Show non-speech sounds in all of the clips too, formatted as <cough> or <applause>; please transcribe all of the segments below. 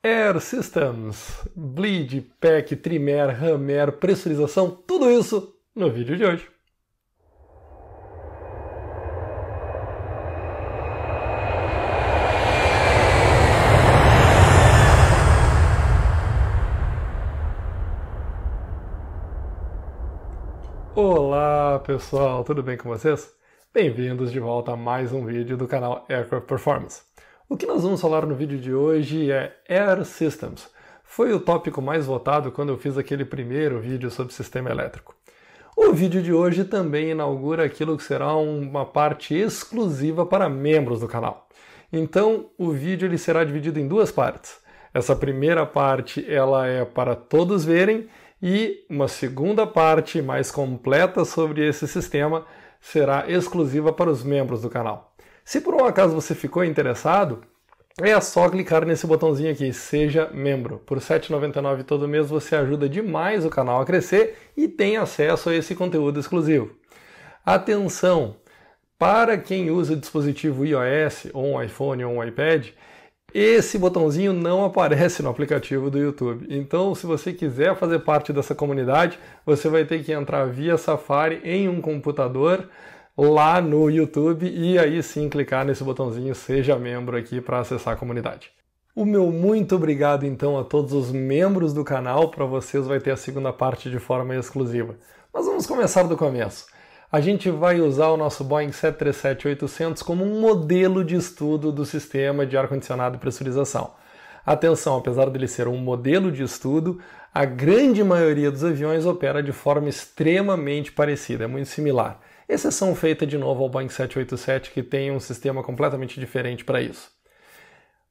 Air Systems, bleed, pack, trimer, hammer, pressurização, tudo isso no vídeo de hoje. Olá pessoal, tudo bem com vocês? Bem-vindos de volta a mais um vídeo do canal Aircraft Performance. O que nós vamos falar no vídeo de hoje é Air Systems. Foi o tópico mais votado quando eu fiz aquele primeiro vídeo sobre sistema elétrico. O vídeo de hoje também inaugura aquilo que será uma parte exclusiva para membros do canal. Então, o vídeo ele será dividido em duas partes. Essa primeira parte ela é para todos verem e uma segunda parte mais completa sobre esse sistema será exclusiva para os membros do canal. Se por um acaso você ficou interessado, é só clicar nesse botãozinho aqui, seja membro. Por R$ 7,99 todo mês você ajuda demais o canal a crescer e tem acesso a esse conteúdo exclusivo. Atenção! Para quem usa dispositivo iOS, ou um iPhone ou um iPad, esse botãozinho não aparece no aplicativo do YouTube. Então, se você quiser fazer parte dessa comunidade, você vai ter que entrar via Safari em um computador lá no YouTube e aí sim clicar nesse botãozinho Seja Membro aqui para acessar a comunidade. O meu muito obrigado então a todos os membros do canal, para vocês vai ter a segunda parte de forma exclusiva. Mas vamos começar do começo. A gente vai usar o nosso Boeing 737-800 como um modelo de estudo do sistema de ar-condicionado e pressurização. Atenção, apesar dele ser um modelo de estudo, a grande maioria dos aviões opera de forma extremamente parecida, é muito similar. Exceção feita de novo ao Boeing 787, que tem um sistema completamente diferente para isso.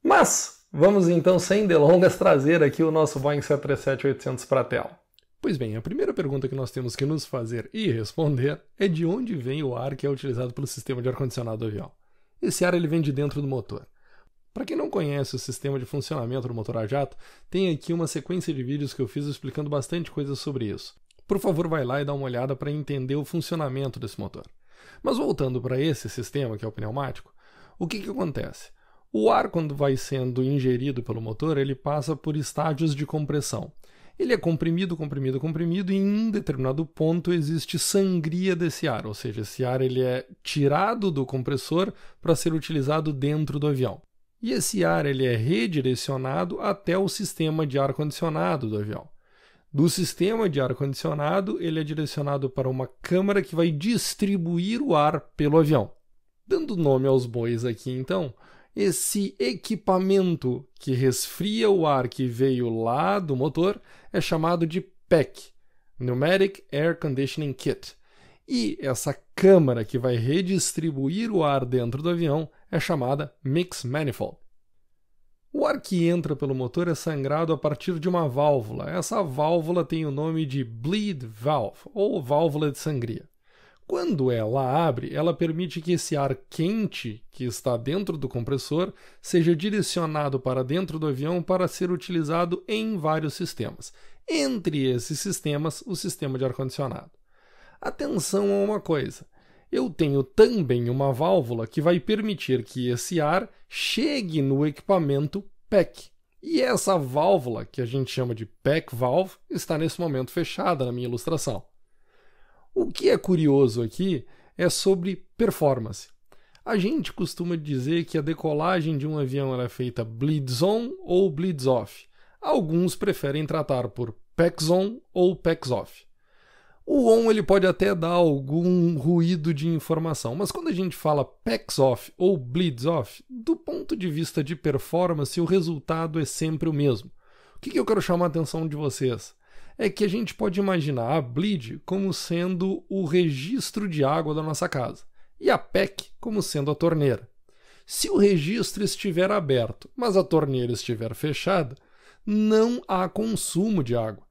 Mas vamos então, sem delongas, trazer aqui o nosso Boeing 737-800 para a tela. Pois bem, a primeira pergunta que nós temos que nos fazer e responder é de onde vem o ar que é utilizado pelo sistema de ar-condicionado do avião. Esse ar ele vem de dentro do motor. Para quem não conhece o sistema de funcionamento do motor a jato, tem aqui uma sequência de vídeos que eu fiz explicando bastante coisas sobre isso. Por favor, vai lá e dá uma olhada para entender o funcionamento desse motor. Mas voltando para esse sistema que é o pneumático, o que, que acontece? O ar, quando vai sendo ingerido pelo motor, ele passa por estágios de compressão. Ele é comprimido, comprimido, comprimido, e em um determinado ponto existe sangria desse ar, ou seja, esse ar ele é tirado do compressor para ser utilizado dentro do avião. E esse ar ele é redirecionado até o sistema de ar condicionado do avião do sistema de ar-condicionado, ele é direcionado para uma câmara que vai distribuir o ar pelo avião. Dando nome aos bois aqui, então, esse equipamento que resfria o ar que veio lá do motor é chamado de PEC Pneumatic Air Conditioning Kit. E essa câmara que vai redistribuir o ar dentro do avião é chamada Mix Manifold. O ar que entra pelo motor é sangrado a partir de uma válvula. Essa válvula tem o nome de bleed valve, ou válvula de sangria. Quando ela abre, ela permite que esse ar quente que está dentro do compressor seja direcionado para dentro do avião para ser utilizado em vários sistemas. Entre esses sistemas, o sistema de ar-condicionado. Atenção a uma coisa: eu tenho também uma válvula que vai permitir que esse ar chegue no equipamento PEC. E essa válvula, que a gente chama de PEC valve, está nesse momento fechada na minha ilustração. O que é curioso aqui é sobre performance. A gente costuma dizer que a decolagem de um avião é feita bleeds on ou bleeds off. Alguns preferem tratar por PECs on ou PECs off. O on ele pode até dar algum ruído de informação, mas quando a gente fala packs off ou bleeds off, do ponto de vista de performance, o resultado é sempre o mesmo. O que, eu quero chamar a atenção de vocês? É que a gente pode imaginar a bleed como sendo o registro de água da nossa casa e a PEC como sendo a torneira. Se o registro estiver aberto, mas a torneira estiver fechada, não há consumo de água.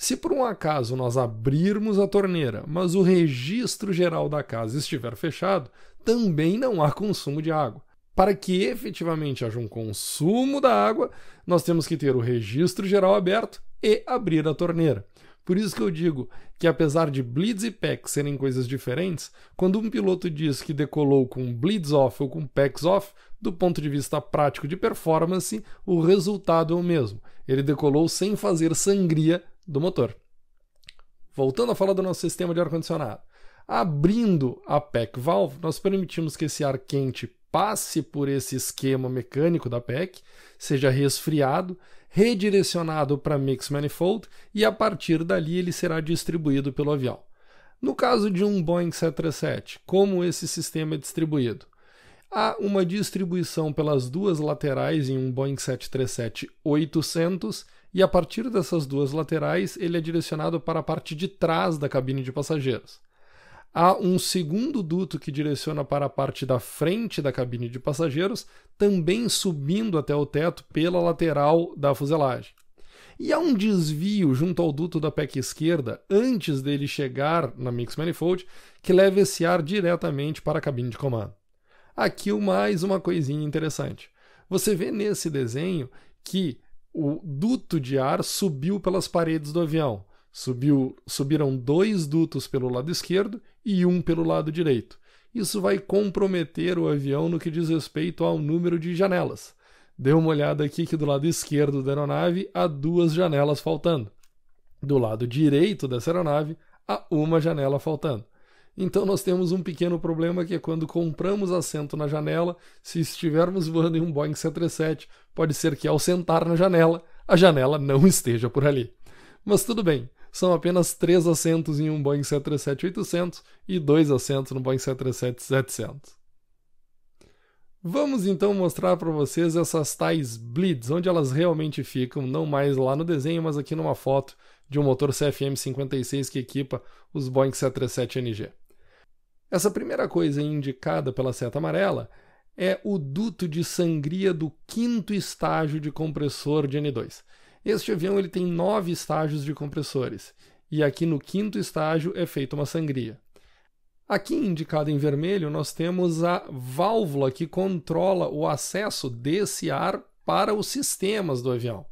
Se por um acaso nós abrirmos a torneira, mas o registro geral da casa estiver fechado, também não há consumo de água. Para que efetivamente haja um consumo da água, nós temos que ter o registro geral aberto e abrir a torneira. Por isso que eu digo que apesar de bleeds e pack serem coisas diferentes, quando um piloto diz que decolou com bleeds off ou com packs off, do ponto de vista prático de performance, o resultado é o mesmo. Ele decolou sem fazer sangria do motor. Voltando a falar do nosso sistema de ar-condicionado. Abrindo a PEC valve, nós permitimos que esse ar quente passe por esse esquema mecânico da PEC, seja resfriado, redirecionado para mix manifold e a partir dali ele será distribuído pelo avião. No caso de um Boeing 737, como esse sistema é distribuído? Há uma distribuição pelas duas laterais em um Boeing 737-800 e a partir dessas duas laterais ele é direcionado para a parte de trás da cabine de passageiros. Há um segundo duto que direciona para a parte da frente da cabine de passageiros, também subindo até o teto pela lateral da fuselagem. E há um desvio junto ao duto da PEC esquerda, antes dele chegar na Mix Manifold, que leva esse ar diretamente para a cabine de comando. Aqui mais uma coisinha interessante. Você vê nesse desenho que o duto de ar subiu pelas paredes do avião. Subiu, subiram dois dutos pelo lado esquerdo e um pelo lado direito. Isso vai comprometer o avião no que diz respeito ao número de janelas. Dê uma olhada aqui que do lado esquerdo da aeronave há duas janelas faltando. Do lado direito dessa aeronave há uma janela faltando. Então nós temos um pequeno problema que é quando compramos assento na janela, se estivermos voando em um Boeing 737, pode ser que ao sentar na janela, a janela não esteja por ali. Mas tudo bem, são apenas três assentos em um Boeing 737-800 e dois assentos no Boeing 737-700. Vamos então mostrar para vocês essas tais bleeds, onde elas realmente ficam, não mais lá no desenho, mas aqui numa foto de um motor CFM56 que equipa os Boeing 737NG. Essa primeira coisa indicada pela seta amarela é o duto de sangria do quinto estágio de compressor de N2. Este avião ele tem nove estágios de compressores, e aqui no quinto estágio é feita uma sangria. Aqui indicado em vermelho, nós temos a válvula que controla o acesso desse ar para os sistemas do avião.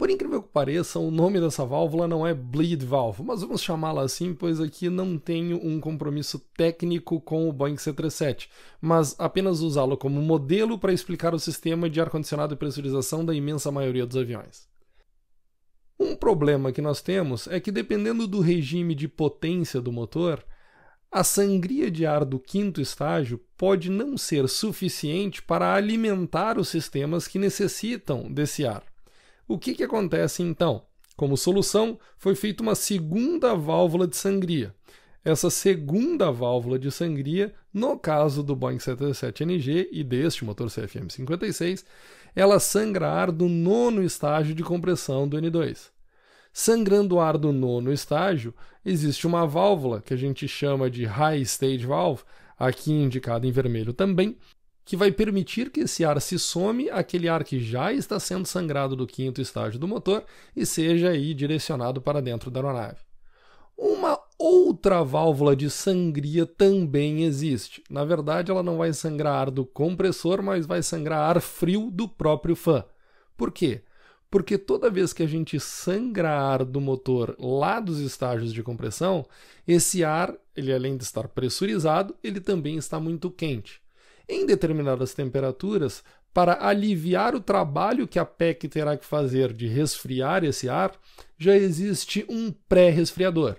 Por incrível que pareça, o nome dessa válvula não é bleed valve, mas vamos chamá-la assim, pois aqui não tenho um compromisso técnico com o Boeing C37, mas apenas usá-lo como modelo para explicar o sistema de ar-condicionado e pressurização da imensa maioria dos aviões. Um problema que nós temos é que, dependendo do regime de potência do motor, a sangria de ar do quinto estágio pode não ser suficiente para alimentar os sistemas que necessitam desse ar. O que, que acontece então? Como solução, foi feita uma segunda válvula de sangria. Essa segunda válvula de sangria, no caso do Boeing 77NG e deste motor CFM56, ela sangra ar do nono estágio de compressão do N2. Sangrando o ar do nono estágio, existe uma válvula que a gente chama de high stage valve, aqui indicada em vermelho também, que vai permitir que esse ar se some aquele ar que já está sendo sangrado do quinto estágio do motor e seja aí direcionado para dentro da aeronave. Uma outra válvula de sangria também existe. Na verdade, ela não vai sangrar ar do compressor, mas vai sangrar ar frio do próprio fã. Por quê? Porque toda vez que a gente sangra ar do motor lá dos estágios de compressão, esse ar, ele além de estar pressurizado, ele também está muito quente em determinadas temperaturas, para aliviar o trabalho que a PEC terá que fazer de resfriar esse ar, já existe um pré-resfriador,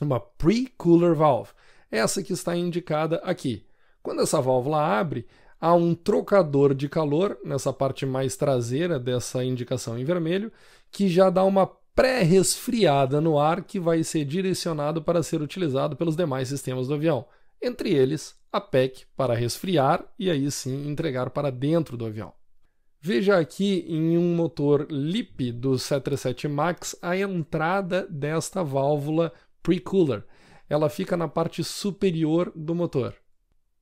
uma pre-cooler valve, essa que está indicada aqui. Quando essa válvula abre, há um trocador de calor nessa parte mais traseira dessa indicação em vermelho, que já dá uma pré-resfriada no ar que vai ser direcionado para ser utilizado pelos demais sistemas do avião entre eles a PEC para resfriar e aí sim entregar para dentro do avião. Veja aqui em um motor LIP do 737 MAX a entrada desta válvula pre-cooler. Ela fica na parte superior do motor.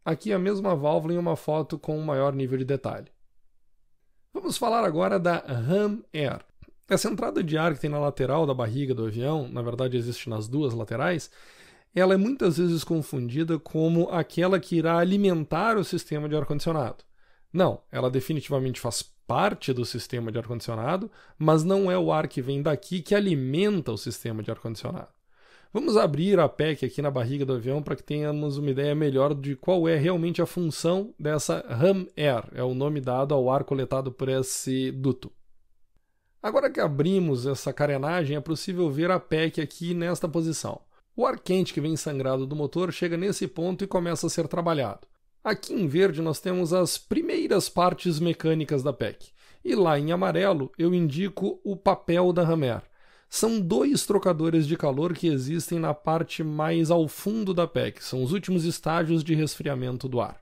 Aqui a mesma válvula em uma foto com um maior nível de detalhe. Vamos falar agora da Ram Air. Essa entrada de ar que tem na lateral da barriga do avião, na verdade existe nas duas laterais, ela é muitas vezes confundida como aquela que irá alimentar o sistema de ar-condicionado. Não, ela definitivamente faz parte do sistema de ar-condicionado, mas não é o ar que vem daqui que alimenta o sistema de ar-condicionado. Vamos abrir a PEC aqui na barriga do avião para que tenhamos uma ideia melhor de qual é realmente a função dessa RAM Air, é o nome dado ao ar coletado por esse duto. Agora que abrimos essa carenagem, é possível ver a PEC aqui nesta posição. O ar quente que vem sangrado do motor chega nesse ponto e começa a ser trabalhado. Aqui em verde nós temos as primeiras partes mecânicas da PEC. E lá em amarelo eu indico o papel da Hammer. São dois trocadores de calor que existem na parte mais ao fundo da PEC, são os últimos estágios de resfriamento do ar.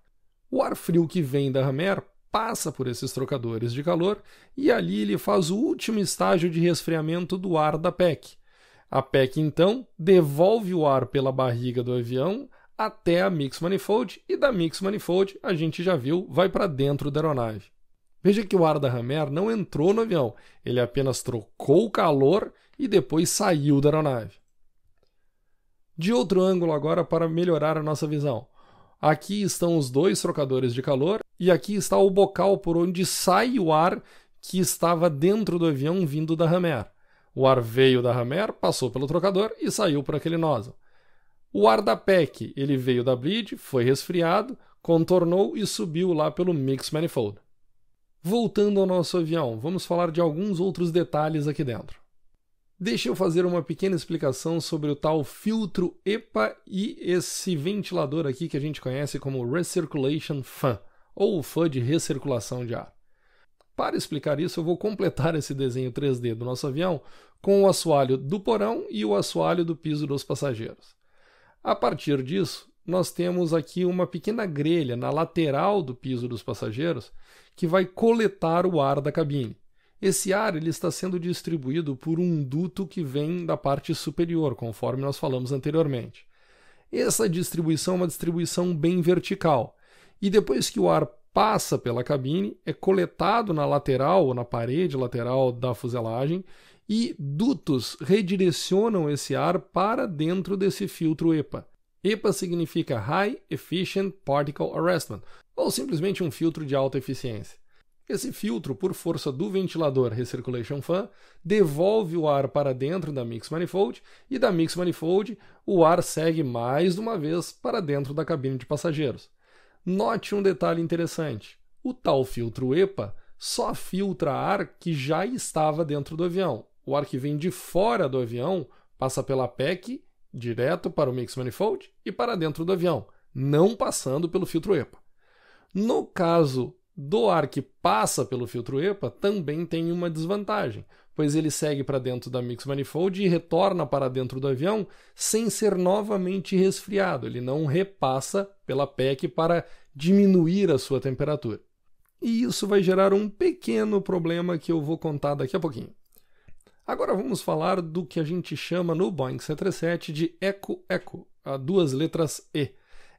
O ar frio que vem da Hammer passa por esses trocadores de calor e ali ele faz o último estágio de resfriamento do ar da PEC a PEC, então, devolve o ar pela barriga do avião até a Mix Manifold e da Mix Manifold, a gente já viu, vai para dentro da aeronave. Veja que o ar da Hammer não entrou no avião, ele apenas trocou o calor e depois saiu da aeronave. De outro ângulo agora para melhorar a nossa visão. Aqui estão os dois trocadores de calor e aqui está o bocal por onde sai o ar que estava dentro do avião vindo da Hammer. O ar veio da Hammer, passou pelo trocador e saiu por aquele nozzle. O ar da PEC, ele veio da bleed, foi resfriado, contornou e subiu lá pelo mix manifold. Voltando ao nosso avião, vamos falar de alguns outros detalhes aqui dentro. Deixa eu fazer uma pequena explicação sobre o tal filtro EPA e esse ventilador aqui que a gente conhece como Recirculation Fan, ou fã de recirculação de ar. Para explicar isso, eu vou completar <laughs> esse desenho 3D do nosso avião com o assoalho do porão e o assoalho do piso dos passageiros. A partir disso, nós temos aqui uma pequena grelha na lateral do piso dos passageiros que vai coletar o ar da cabine. Esse ar ele está sendo distribuído por um duto que vem da parte superior, conforme nós falamos anteriormente. Essa distribuição é uma distribuição bem vertical. E depois que o ar passa pela cabine, é coletado na lateral ou na parede lateral da fuselagem e dutos redirecionam esse ar para dentro desse filtro EPA. EPA significa High Efficient Particle Arrestment, ou simplesmente um filtro de alta eficiência. Esse filtro, por força do ventilador Recirculation Fan, devolve o ar para dentro da Mix Manifold e da Mix Manifold o ar segue mais uma vez para dentro da cabine de passageiros. Note um detalhe interessante: o tal filtro EPA só filtra ar que já estava dentro do avião. O ar que vem de fora do avião passa pela PEC direto para o Mix Manifold e para dentro do avião, não passando pelo filtro EPA. No caso do ar que passa pelo filtro EPA, também tem uma desvantagem pois ele segue para dentro da Mix Manifold e retorna para dentro do avião sem ser novamente resfriado. Ele não repassa pela PEC para diminuir a sua temperatura. E isso vai gerar um pequeno problema que eu vou contar daqui a pouquinho. Agora vamos falar do que a gente chama no Boeing 737 de ECO-ECO, a duas letras E.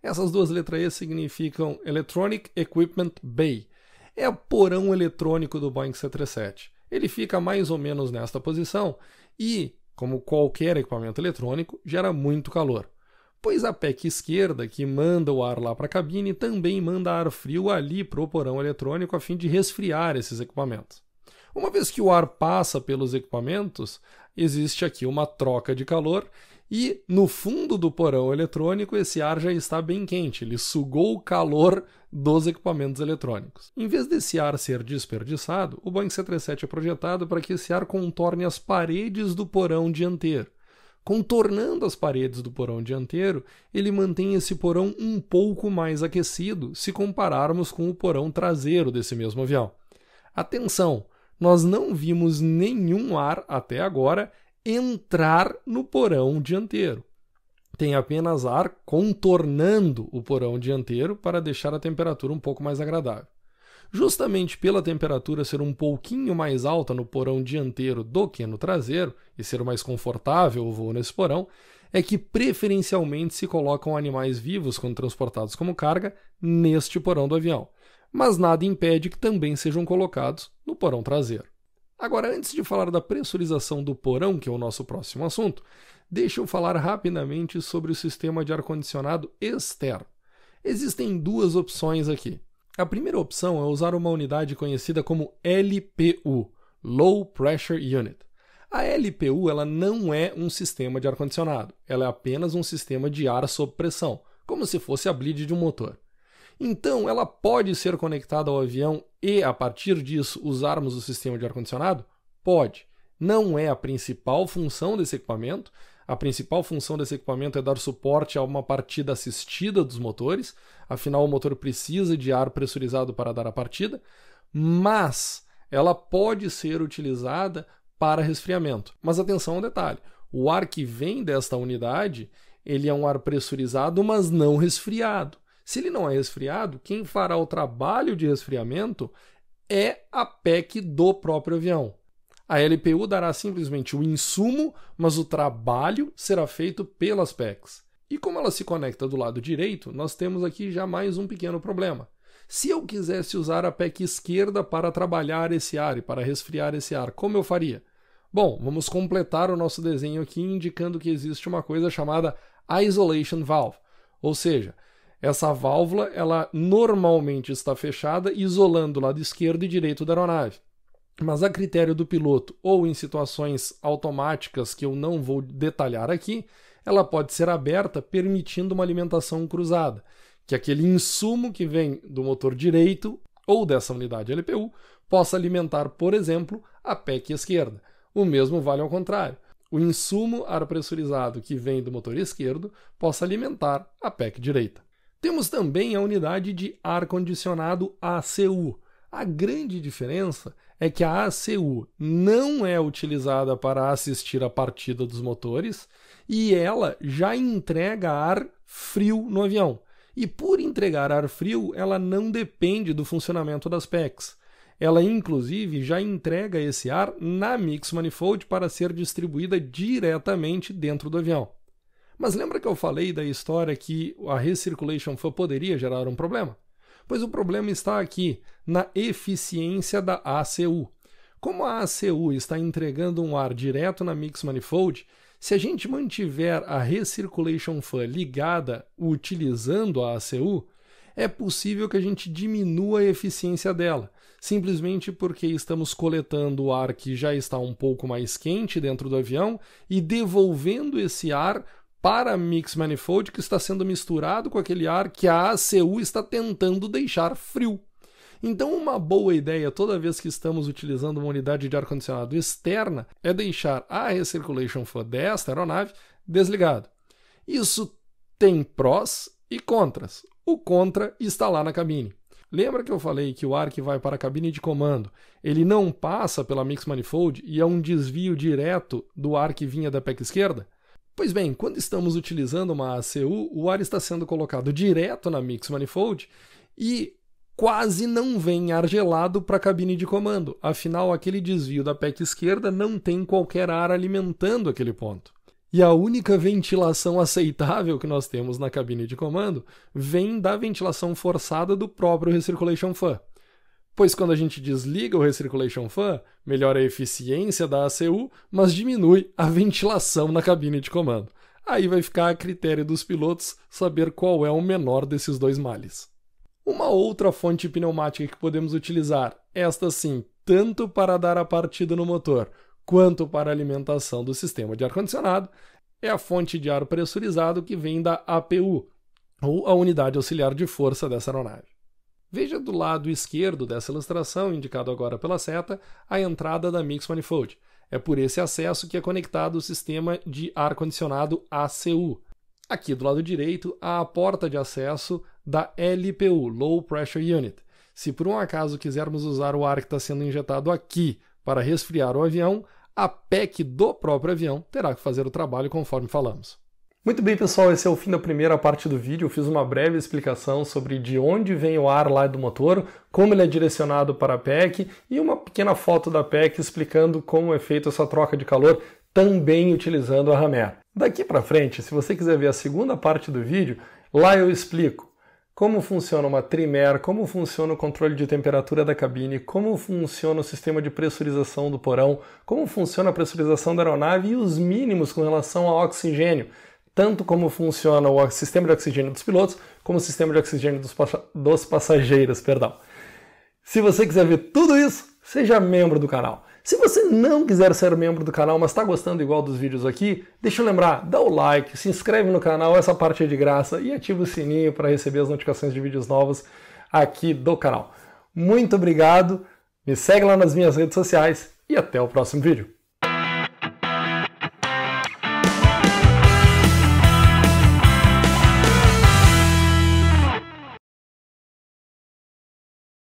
Essas duas letras E significam Electronic Equipment Bay. É o porão eletrônico do Boeing 737 ele fica mais ou menos nesta posição e, como qualquer equipamento eletrônico, gera muito calor. Pois a PEC esquerda, que manda o ar lá para a cabine, também manda ar frio ali para o porão eletrônico a fim de resfriar esses equipamentos. Uma vez que o ar passa pelos equipamentos, existe aqui uma troca de calor e no fundo do porão eletrônico, esse ar já está bem quente, ele sugou o calor dos equipamentos eletrônicos. Em vez desse ar ser desperdiçado, o Boeing 737 é projetado para que esse ar contorne as paredes do porão dianteiro. Contornando as paredes do porão dianteiro, ele mantém esse porão um pouco mais aquecido se compararmos com o porão traseiro desse mesmo avião. Atenção! Nós não vimos nenhum ar até agora entrar no porão dianteiro. Tem apenas ar contornando o porão dianteiro para deixar a temperatura um pouco mais agradável. Justamente pela temperatura ser um pouquinho mais alta no porão dianteiro do que no traseiro, e ser mais confortável o voo nesse porão, é que preferencialmente se colocam animais vivos quando transportados como carga neste porão do avião. Mas nada impede que também sejam colocados no porão traseiro. Agora, antes de falar da pressurização do porão, que é o nosso próximo assunto, deixa eu falar rapidamente sobre o sistema de ar-condicionado externo. Existem duas opções aqui. A primeira opção é usar uma unidade conhecida como LPU, Low Pressure Unit. A LPU ela não é um sistema de ar-condicionado, ela é apenas um sistema de ar sob pressão, como se fosse a bleed de um motor. Então, ela pode ser conectada ao avião e, a partir disso, usarmos o sistema de ar-condicionado? Pode. Não é a principal função desse equipamento. A principal função desse equipamento é dar suporte a uma partida assistida dos motores, afinal, o motor precisa de ar pressurizado para dar a partida, mas ela pode ser utilizada para resfriamento. Mas atenção ao detalhe: o ar que vem desta unidade ele é um ar pressurizado, mas não resfriado. Se ele não é resfriado, quem fará o trabalho de resfriamento é a PEC do próprio avião. A LPU dará simplesmente o insumo, mas o trabalho será feito pelas PECs. E como ela se conecta do lado direito, nós temos aqui já mais um pequeno problema. Se eu quisesse usar a PEC esquerda para trabalhar esse ar e para resfriar esse ar, como eu faria? Bom, vamos completar o nosso desenho aqui indicando que existe uma coisa chamada isolation valve, ou seja, essa válvula, ela normalmente está fechada, isolando o lado esquerdo e direito da aeronave. Mas a critério do piloto ou em situações automáticas que eu não vou detalhar aqui, ela pode ser aberta permitindo uma alimentação cruzada, que aquele insumo que vem do motor direito ou dessa unidade LPU possa alimentar, por exemplo, a PEC esquerda. O mesmo vale ao contrário. O insumo ar pressurizado que vem do motor esquerdo possa alimentar a PEC direita. Temos também a unidade de ar-condicionado ACU. A grande diferença é que a ACU não é utilizada para assistir a partida dos motores e ela já entrega ar frio no avião. E por entregar ar frio, ela não depende do funcionamento das PECs. Ela, inclusive, já entrega esse ar na Mix Manifold para ser distribuída diretamente dentro do avião. Mas lembra que eu falei da história que a recirculation fan poderia gerar um problema? Pois o problema está aqui, na eficiência da ACU. Como a ACU está entregando um ar direto na Mix Manifold, se a gente mantiver a recirculation fan ligada utilizando a ACU, é possível que a gente diminua a eficiência dela, simplesmente porque estamos coletando o ar que já está um pouco mais quente dentro do avião e devolvendo esse ar para mix manifold que está sendo misturado com aquele ar que a ACU está tentando deixar frio. Então, uma boa ideia toda vez que estamos utilizando uma unidade de ar-condicionado externa é deixar a recirculation fan desta aeronave desligado. Isso tem prós e contras. O contra está lá na cabine. Lembra que eu falei que o ar que vai para a cabine de comando, ele não passa pela mix manifold e é um desvio direto do ar que vinha da PEC esquerda? Pois bem, quando estamos utilizando uma ACU, o ar está sendo colocado direto na Mix Manifold e quase não vem ar gelado para a cabine de comando, afinal, aquele desvio da PEC esquerda não tem qualquer ar alimentando aquele ponto. E a única ventilação aceitável que nós temos na cabine de comando vem da ventilação forçada do próprio Recirculation Fan pois quando a gente desliga o Recirculation Fan, melhora a eficiência da ACU, mas diminui a ventilação na cabine de comando. Aí vai ficar a critério dos pilotos saber qual é o menor desses dois males. Uma outra fonte pneumática que podemos utilizar, esta sim, tanto para dar a partida no motor quanto para a alimentação do sistema de ar-condicionado, é a fonte de ar pressurizado que vem da APU, ou a unidade auxiliar de força dessa aeronave. Veja do lado esquerdo dessa ilustração, indicado agora pela seta, a entrada da Mix Manifold. É por esse acesso que é conectado o sistema de ar-condicionado ACU. Aqui do lado direito, há a porta de acesso da LPU, Low Pressure Unit. Se por um acaso quisermos usar o ar que está sendo injetado aqui para resfriar o avião, a PEC do próprio avião terá que fazer o trabalho conforme falamos. Muito bem, pessoal, esse é o fim da primeira parte do vídeo. Eu fiz uma breve explicação sobre de onde vem o ar lá do motor, como ele é direcionado para a PEC e uma pequena foto da PEC explicando como é feita essa troca de calor também utilizando a Hammer. Daqui para frente, se você quiser ver a segunda parte do vídeo, lá eu explico como funciona uma trimer, como funciona o controle de temperatura da cabine, como funciona o sistema de pressurização do porão, como funciona a pressurização da aeronave e os mínimos com relação ao oxigênio tanto como funciona o sistema de oxigênio dos pilotos, como o sistema de oxigênio dos, dos passageiros, perdão. Se você quiser ver tudo isso, seja membro do canal. Se você não quiser ser membro do canal, mas está gostando igual dos vídeos aqui, deixa eu lembrar, dá o like, se inscreve no canal, essa parte é de graça, e ativa o sininho para receber as notificações de vídeos novos aqui do canal. Muito obrigado, me segue lá nas minhas redes sociais e até o próximo vídeo.